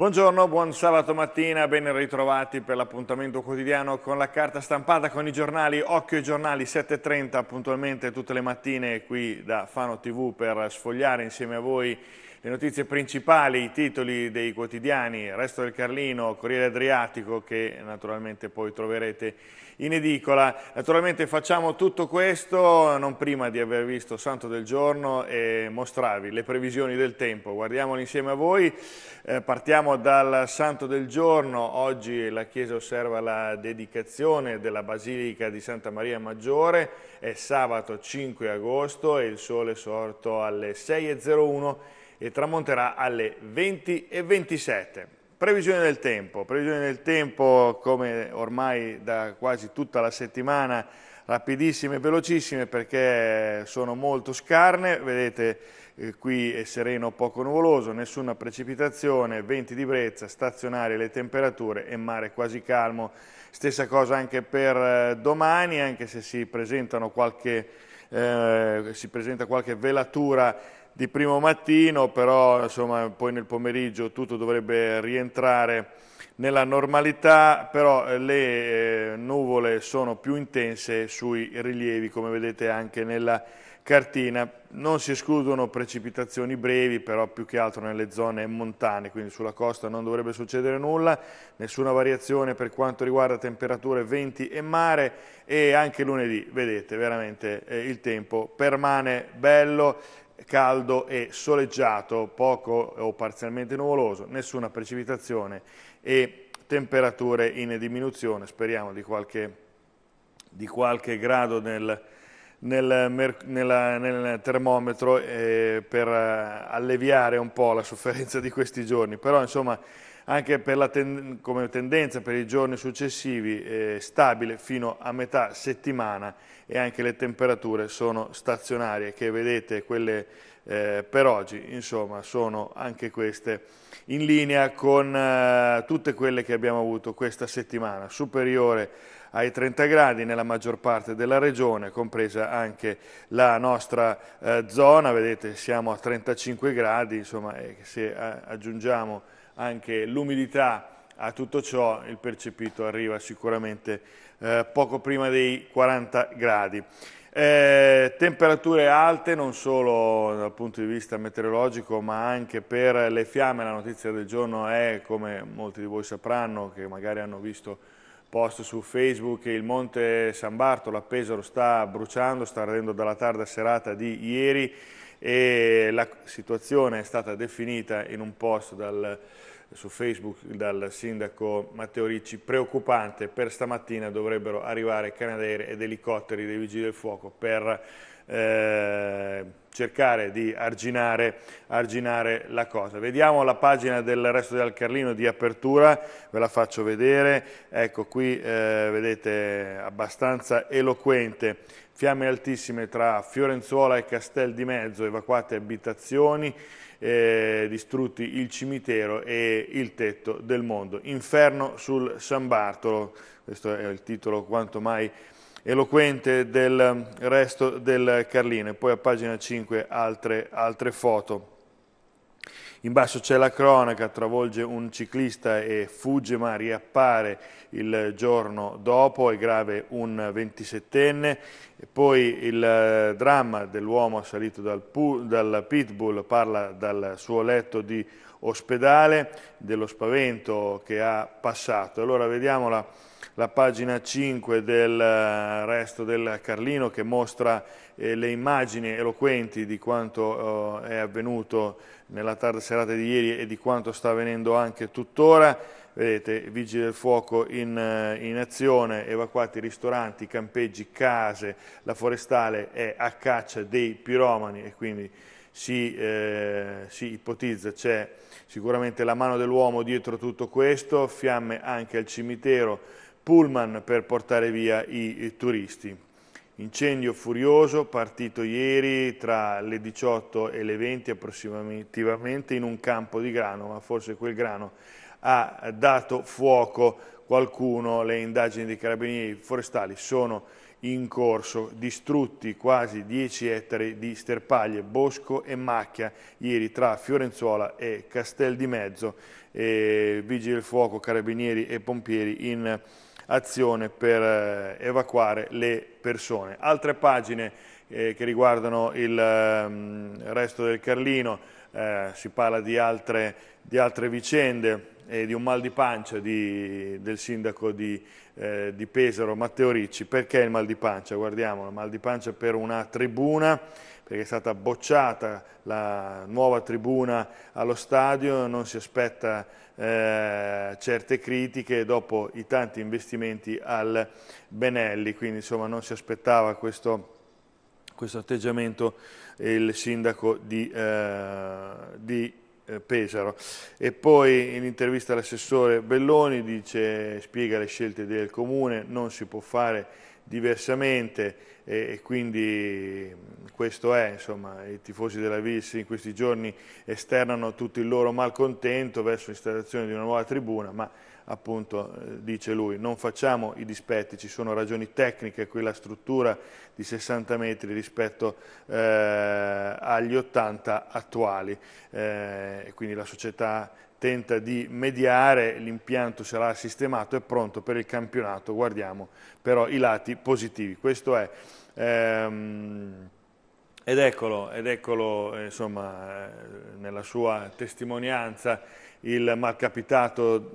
Buongiorno, buon sabato mattina, ben ritrovati per l'appuntamento quotidiano con la carta stampata, con i giornali, occhio ai giornali, 7.30 puntualmente tutte le mattine qui da Fano TV per sfogliare insieme a voi le notizie principali, i titoli dei quotidiani, il Resto del Carlino, Corriere Adriatico che naturalmente poi troverete in edicola. Naturalmente facciamo tutto questo non prima di aver visto Santo del Giorno e mostrarvi le previsioni del tempo. Guardiamolo insieme a voi. Eh, partiamo dal Santo del Giorno. Oggi la Chiesa osserva la dedicazione della Basilica di Santa Maria Maggiore. È sabato 5 agosto e il sole è sorto alle 6.01 e tramonterà alle 20.27. Previsione del tempo, previsione del tempo come ormai da quasi tutta la settimana, rapidissime e velocissime perché sono molto scarne, vedete eh, qui è sereno poco nuvoloso, nessuna precipitazione, venti di brezza, stazionari le temperature e mare quasi calmo. Stessa cosa anche per eh, domani, anche se si, qualche, eh, si presenta qualche velatura di primo mattino, però insomma, poi nel pomeriggio tutto dovrebbe rientrare nella normalità, però eh, le eh, nuvole sono più intense sui rilievi, come vedete anche nella cartina. Non si escludono precipitazioni brevi, però più che altro nelle zone montane, quindi sulla costa non dovrebbe succedere nulla, nessuna variazione per quanto riguarda temperature, venti e mare e anche lunedì, vedete, veramente eh, il tempo permane bello caldo e soleggiato, poco o parzialmente nuvoloso, nessuna precipitazione e temperature in diminuzione, speriamo di qualche, di qualche grado nel, nel, nella, nel termometro eh, per alleviare un po' la sofferenza di questi giorni, però insomma anche ten come tendenza per i giorni successivi eh, stabile fino a metà settimana e anche le temperature sono stazionarie che vedete quelle eh, per oggi insomma sono anche queste in linea con eh, tutte quelle che abbiamo avuto questa settimana superiore ai 30 gradi nella maggior parte della regione, compresa anche la nostra eh, zona, vedete siamo a 35 gradi, insomma eh, se a, aggiungiamo anche l'umidità a tutto ciò il percepito arriva sicuramente eh, poco prima dei 40 gradi. Eh, temperature alte non solo dal punto di vista meteorologico ma anche per le fiamme, la notizia del giorno è come molti di voi sapranno che magari hanno visto post su Facebook che il Monte San Bartolo a Pesaro sta bruciando, sta ardendo dalla tarda serata di ieri e la situazione è stata definita in un post dal, su Facebook dal sindaco Matteo Ricci preoccupante, per stamattina dovrebbero arrivare canadair ed elicotteri dei Vigili del Fuoco per eh, cercare di arginare, arginare, la cosa. Vediamo la pagina del resto del Carlino di apertura, ve la faccio vedere, ecco qui eh, vedete abbastanza eloquente, fiamme altissime tra Fiorenzuola e Castel di Mezzo, evacuate abitazioni, eh, distrutti il cimitero e il tetto del mondo. Inferno sul San Bartolo, questo è il titolo quanto mai eloquente del resto del Carlino e poi a pagina 5 altre, altre foto. In basso c'è la cronaca, travolge un ciclista e fugge ma riappare il giorno dopo, è grave un 27enne. E poi il eh, dramma dell'uomo assalito dal, dal pitbull parla dal suo letto di ospedale, dello spavento che ha passato. Allora vediamola la pagina 5 del eh, resto del Carlino che mostra eh, le immagini eloquenti di quanto eh, è avvenuto nella tarda serata di ieri e di quanto sta avvenendo anche tuttora. Vedete, vigili del fuoco in, eh, in azione, evacuati ristoranti, campeggi, case, la forestale è a caccia dei piromani e quindi si, eh, si, ipotizza c'è sicuramente la mano dell'uomo dietro tutto questo, fiamme anche al cimitero pullman per portare via i, i turisti. Incendio furioso partito ieri tra le 18 e le 20 approssimativamente in un campo di grano, ma forse quel grano ha dato fuoco qualcuno, le indagini dei carabinieri forestali sono in corso, distrutti quasi 10 ettari di sterpaglie, bosco e macchia ieri tra Fiorenzuola e Castel di Mezzo, eh, vigili del fuoco, carabinieri e pompieri in azione per eh, evacuare le persone. Altre pagine eh, che riguardano il eh, resto del Carlino, eh, si parla di altre, di altre vicende eh, di un mal di pancia di, del sindaco di, eh, di, Pesaro, Matteo Ricci. Perché il mal di pancia? Guardiamo, il mal di pancia per una tribuna, perché è stata bocciata la nuova tribuna allo stadio, non si aspetta eh, certe critiche dopo i tanti investimenti al Benelli, quindi insomma non si aspettava questo questo atteggiamento il sindaco di, eh, di, eh, Pesaro. E poi in intervista all'assessore Belloni dice, spiega le scelte del comune, non si può fare diversamente e, e quindi mm, questo è, insomma, i tifosi della Vis in questi giorni esternano tutto il loro malcontento verso l'installazione di una nuova tribuna, ma appunto eh, dice lui, non facciamo i dispetti, ci sono ragioni tecniche, quella struttura di 60 metri rispetto eh, agli 80 attuali, eh, quindi la società tenta di mediare, l'impianto sarà sistemato e pronto per il campionato, guardiamo però i lati positivi, questo è... Ehm, ed eccolo, ed eccolo insomma, eh, nella sua testimonianza il malcapitato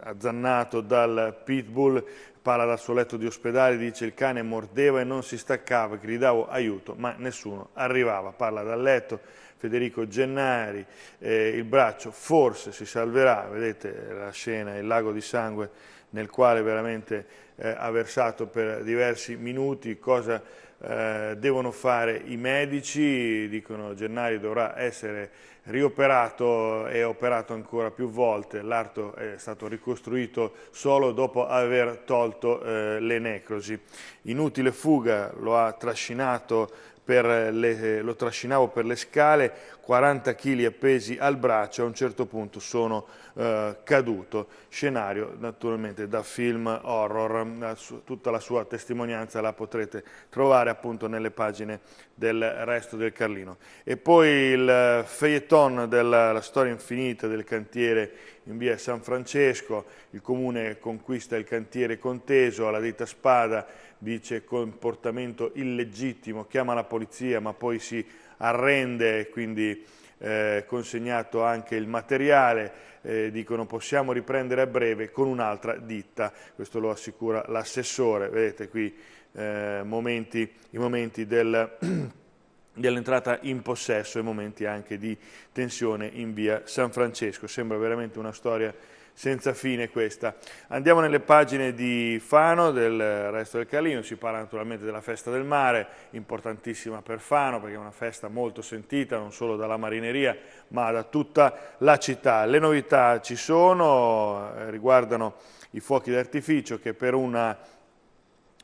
azzannato dal pitbull parla dal suo letto di ospedale, dice il cane mordeva e non si staccava, gridavo aiuto, ma nessuno arrivava, parla dal letto Federico Gennari, eh, il braccio forse si salverà, vedete la scena, il lago di sangue nel quale veramente eh, ha versato per diversi minuti, cosa eh, devono fare i medici, dicono Gennari dovrà essere rioperato e operato ancora più volte, l'arto è stato ricostruito solo dopo aver tolto eh, le necrosi. Inutile fuga lo ha trascinato eh, le, eh, lo trascinavo per le scale, 40 kg appesi al braccio, a un certo punto sono eh, caduto. Scenario naturalmente da film horror, tutta la sua testimonianza la potrete trovare appunto nelle pagine del resto del Carlino. E poi il eh, feuilleton della storia infinita del cantiere in via San Francesco, il comune conquista il cantiere conteso, alla ditta Spada dice comportamento illegittimo, chiama la polizia ma poi si arrende, e quindi eh, consegnato anche il materiale, eh, dicono possiamo riprendere a breve con un'altra ditta, questo lo assicura l'assessore, vedete qui eh, momenti, i momenti del... dell'entrata in possesso e momenti anche di tensione in via San Francesco. Sembra veramente una storia senza fine questa. Andiamo nelle pagine di Fano, del resto del Calino, si parla naturalmente della festa del mare, importantissima per Fano perché è una festa molto sentita non solo dalla marineria ma da tutta la città. Le novità ci sono, eh, riguardano i fuochi d'artificio che per una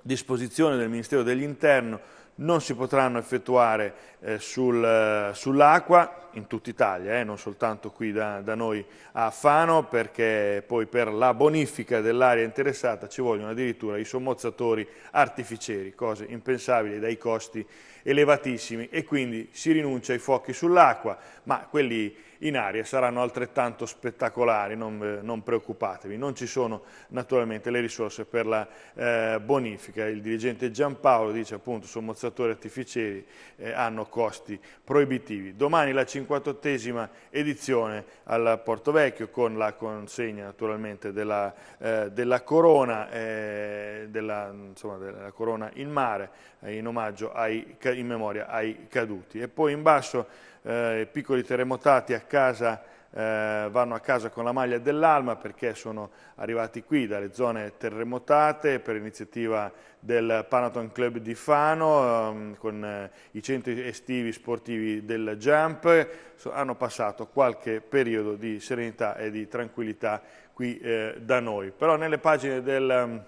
disposizione del Ministero dell'Interno non si potranno effettuare eh, sul, eh, sull'acqua in tutta Italia, eh, non soltanto qui da, da, noi a Fano, perché poi per la bonifica dell'area interessata ci vogliono addirittura i sommozzatori artificieri, cose impensabili dai costi elevatissimi e quindi si rinuncia ai fuochi sull'acqua, ma quelli in aria saranno altrettanto spettacolari, non, eh, non, preoccupatevi. Non ci sono naturalmente le risorse per la eh, bonifica. Il dirigente Giampaolo dice appunto sommozzatori artificieri eh, hanno costi proibitivi. Domani la 58esima edizione al Porto Vecchio con la consegna naturalmente della, eh, della, corona, eh, della, insomma, della corona, in mare eh, in omaggio ai in memoria ai caduti. E poi in basso eh, piccoli terremotati a casa, eh, vanno a casa con la maglia dell'Alma perché sono arrivati qui dalle zone terremotate per iniziativa del Panathon Club di Fano ehm, con eh, i centri estivi sportivi del Jump, so, hanno passato qualche periodo di serenità e di tranquillità qui eh, da noi. Però nelle pagine del ehm,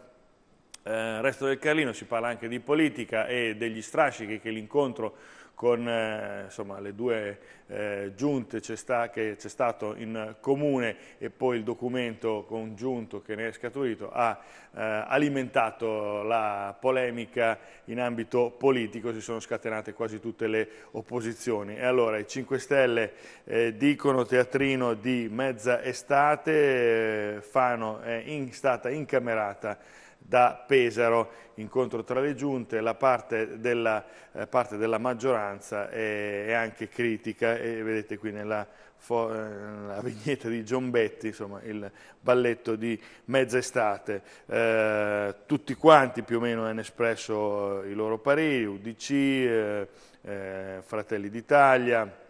eh, resto del Carlino si parla anche di politica e degli strascichi che l'incontro con eh, insomma, le due eh, giunte che c'è stato in comune e poi il documento congiunto che ne è scaturito ha eh, alimentato la polemica in ambito politico, si sono scatenate quasi tutte le opposizioni. E allora i 5 Stelle eh, dicono teatrino di mezza estate, eh, Fano è in, stata incamerata da Pesaro, incontro tra le giunte, la parte della, eh, parte della maggioranza è, è, anche critica e vedete qui nella, eh, nella vignetta di Giombetti, insomma il balletto di mezz'estate, eh, tutti quanti più o meno hanno espresso eh, i loro pareri, UDC, eh, eh, Fratelli d'Italia,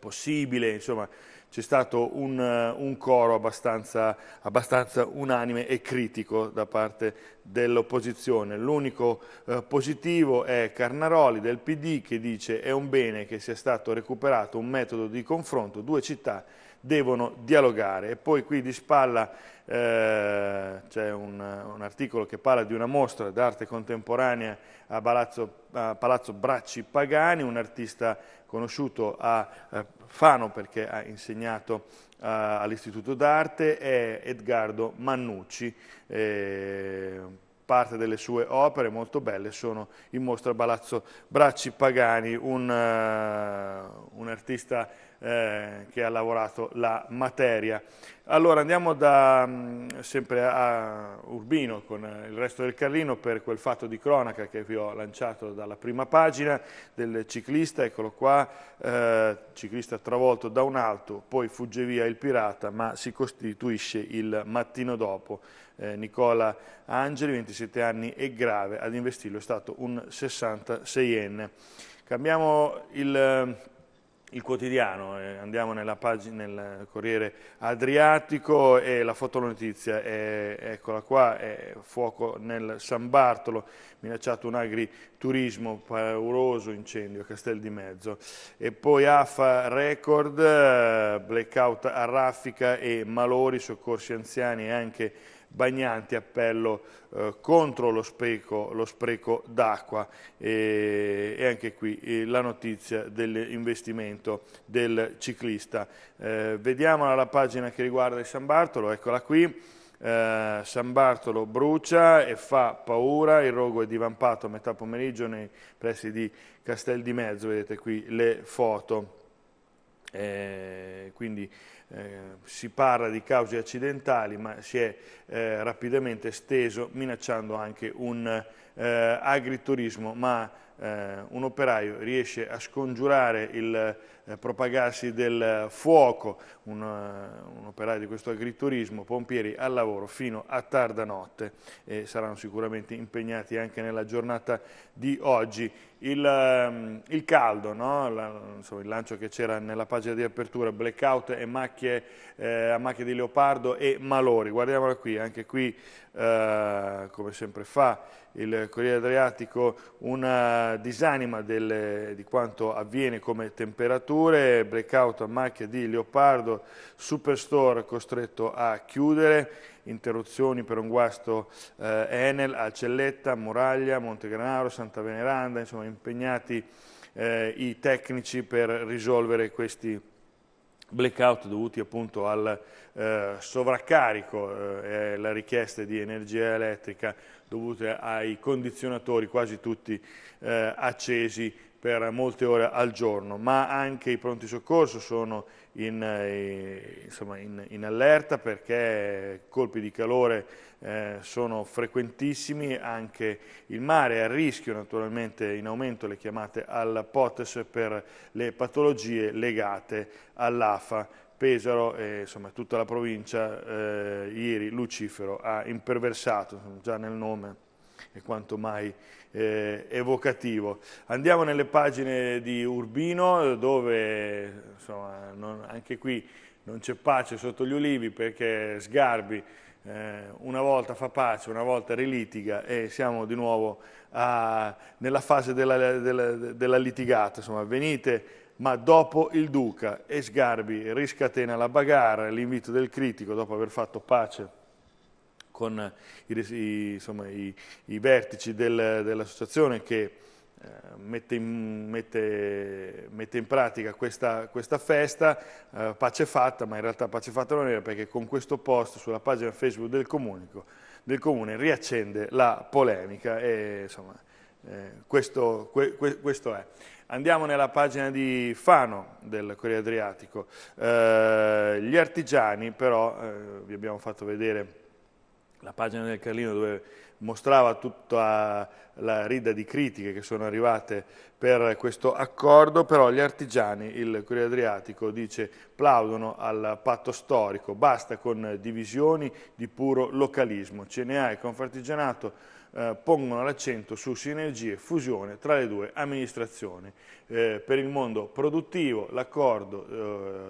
possibile, insomma c'è stato un, eh, un coro abbastanza, abbastanza, unanime e critico da parte dell'opposizione. L'unico eh, positivo è Carnaroli del PD che dice è un bene che sia stato recuperato un metodo di confronto, due città devono dialogare. E poi qui di spalla eh, c'è un, un, articolo che parla di una mostra d'arte contemporanea a Palazzo, a Palazzo, Bracci Pagani, un artista conosciuto a eh, Fano perché ha insegnato eh, all'Istituto d'Arte, è Edgardo Mannucci. Eh, parte delle sue opere molto belle sono in mostra a Palazzo Bracci Pagani, un, uh, un artista eh, che ha lavorato la materia. Allora andiamo da, mm, sempre a Urbino con il resto del Carlino per quel fatto di cronaca che vi ho lanciato dalla prima pagina del ciclista, eccolo qua, eh, ciclista travolto da un alto, poi fugge via il pirata ma si costituisce il mattino dopo. Eh, Nicola Angeli, 27 anni e grave, ad investirlo è stato un 66enne. Cambiamo il il quotidiano, eh, andiamo nella pagina, nel Corriere Adriatico e la fotonotizia, è, eccola qua, è fuoco nel San Bartolo, minacciato un agriturismo, pauroso incendio Castel di Mezzo. E poi AFA Record, eh, blackout a Raffica e malori, soccorsi anziani e anche Bagnanti appello eh, contro lo spreco, spreco d'acqua e, e, anche qui e eh, la notizia dell'investimento del ciclista. Eh, vediamola la pagina che riguarda il San Bartolo, eccola qui. Eh, San Bartolo brucia e fa paura, il rogo è divampato a metà pomeriggio nei pressi di Castel di Mezzo, vedete qui le foto. Eh, quindi eh, si parla di cause accidentali, ma si è eh, rapidamente esteso minacciando anche un eh, agriturismo, ma eh, un operaio riesce a scongiurare il eh, propagarsi del fuoco, un, uh, un, operaio di questo agriturismo, pompieri al lavoro fino a tarda notte e saranno sicuramente impegnati anche nella giornata di oggi. Il, um, il caldo, no? La, insomma, il lancio che c'era nella pagina di apertura, blackout e macchie eh, a macchie di leopardo e malori, guardiamola qui, anche qui eh, come sempre fa il Corriere Adriatico una disanima del, di quanto avviene come temperature, breakout a macchia di leopardo, superstore costretto a chiudere, interruzioni per un guasto eh, Enel, Alcelletta, Moraglia, Montegranaro, Santa Veneranda, insomma impegnati eh, i tecnici per risolvere questi blackout dovuti appunto al eh, sovraccarico eh, e eh, la richiesta di energia elettrica dovute ai condizionatori quasi tutti eh, accesi per molte ore al giorno, ma anche i pronti soccorso sono in, eh, insomma, in, in allerta perché colpi di calore eh, sono frequentissimi, anche il mare è a rischio naturalmente in aumento le chiamate al POTES per le patologie legate all'AFA Pesaro e insomma, tutta la provincia eh, ieri Lucifero ha imperversato già nel nome è quanto mai eh, evocativo. Andiamo nelle pagine di Urbino dove insomma, non, anche qui non c'è pace sotto gli ulivi perché Sgarbi eh, una volta fa pace, una volta rilitiga e siamo di nuovo a, nella fase della, della, della litigata. Insomma, venite ma dopo il Duca e Sgarbi riscatena la bagarra, l'invito del critico dopo aver fatto pace con i, insomma, i, i vertici del, dell'associazione che eh, mette, in, mette, mette, in, pratica questa, questa festa, eh, pace fatta, ma in realtà pace fatta non era perché con questo post sulla pagina Facebook del, comunico, del comune riaccende la polemica e insomma eh, questo, que, que, questo è. Andiamo nella pagina di Fano del Corriere Adriatico. Eh, gli artigiani però, eh, vi abbiamo fatto vedere la pagina del Carlino dove mostrava tutta la rida di critiche che sono arrivate per questo accordo, però gli artigiani, il Corriere Adriatico dice, plaudono al patto storico, basta con divisioni di puro localismo. CNA e Confartigianato eh, pongono l'accento su sinergie e fusione tra le due amministrazioni. Eh, per il mondo produttivo l'accordo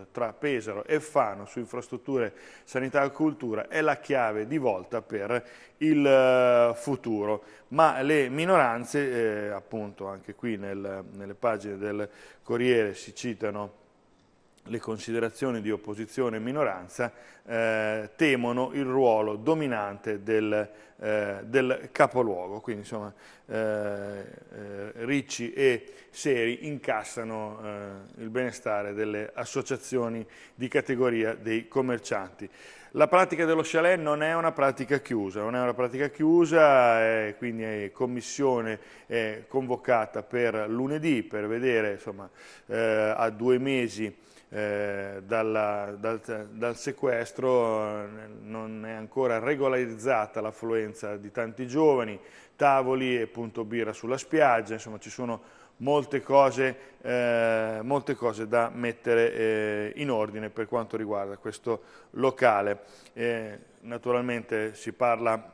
eh, tra Pesaro e Fano su infrastrutture sanità e cultura è la chiave di volta per il eh, futuro, ma le minoranze, eh, appunto anche qui nel, nelle pagine del Corriere si citano le considerazioni di opposizione e minoranza eh, temono il ruolo dominante del, eh, del capoluogo, quindi insomma eh, eh Ricci e Seri incassano eh, il benestare delle associazioni di categoria dei commercianti. La pratica dello chalet non è una pratica chiusa, non è una pratica chiusa, eh, quindi è commissione è convocata per lunedì per vedere insomma, eh, a due mesi eh, dalla, dal, dal, sequestro eh, non è ancora regolarizzata l'affluenza di tanti giovani, tavoli e punto birra sulla spiaggia, insomma ci sono molte cose, eh, molte cose da mettere eh, in ordine per quanto riguarda questo locale. Eh, naturalmente si parla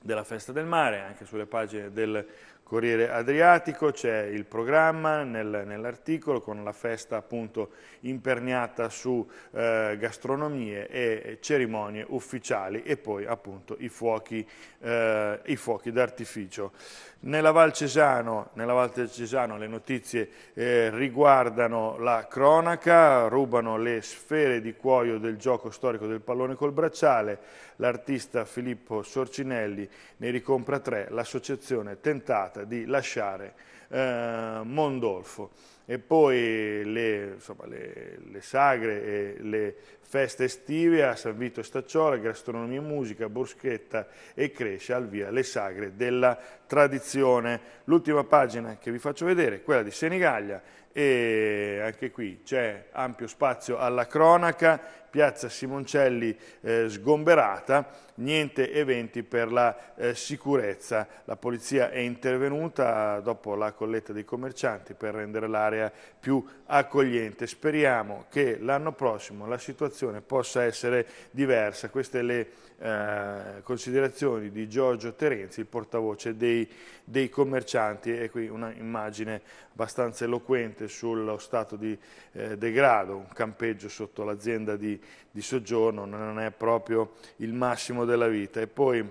della festa del mare, anche sulle pagine del Corriere Adriatico, c'è il programma nel, nell'articolo con la festa appunto imperniata su eh, gastronomie e cerimonie ufficiali e poi appunto i fuochi, eh, i fuochi d'artificio. Nella Val Cesano, nella Val Cesano le notizie eh, riguardano la cronaca, rubano le sfere di cuoio del gioco storico del pallone col bracciale, l'artista Filippo Sorcinelli ne ricompra tre, l'associazione tentata di lasciare eh, Mondolfo e poi le, insomma, le, le, sagre e le feste estive a San Vito e Stacciola, gastronomia e musica, bruschetta e cresce al via le sagre della tradizione. L'ultima pagina che vi faccio vedere è quella di Senigallia e anche qui c'è ampio spazio alla cronaca piazza Simoncelli eh, sgomberata, niente eventi per la eh, sicurezza. La polizia è intervenuta dopo la colletta dei commercianti per rendere l'area più accogliente. Speriamo che l'anno prossimo la situazione possa essere diversa. Queste le eh, considerazioni di Giorgio Terenzi, il portavoce dei, dei commercianti. E qui un'immagine abbastanza eloquente sullo stato di eh, degrado, un campeggio sotto l'azienda di di soggiorno, non è proprio il massimo della vita. E poi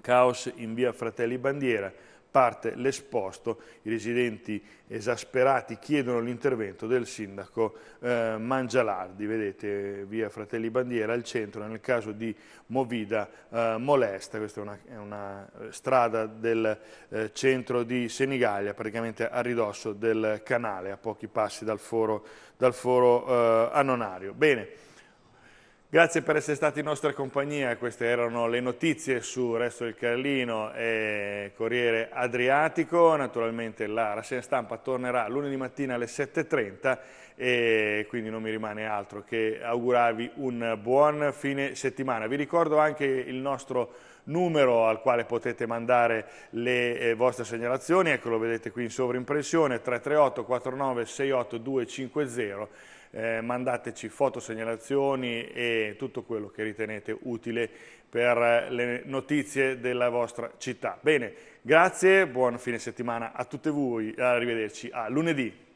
caos in via Fratelli Bandiera, parte l'esposto, i residenti esasperati chiedono l'intervento del sindaco eh, Mangialardi, vedete via Fratelli Bandiera al centro, nel caso di Movida eh, Molesta, questa è una, è una eh, strada del eh, centro di Senigallia, praticamente a ridosso del canale, a pochi passi dal foro, dal foro, eh, anonario. Bene. Grazie per essere stati in nostra compagnia, queste erano le notizie su Resto del Carlino e Corriere Adriatico, naturalmente la rassegna stampa tornerà lunedì mattina alle 7.30 e quindi non mi rimane altro che augurarvi un buon fine settimana. Vi ricordo anche il nostro numero al quale potete mandare le eh, vostre segnalazioni, ecco lo vedete qui in sovrimpressione, 338 49 68 250, eh, mandateci fotosegnalazioni e tutto quello che ritenete utile per eh, le notizie della vostra città. Bene, grazie, buon fine settimana a tutti voi, arrivederci a lunedì.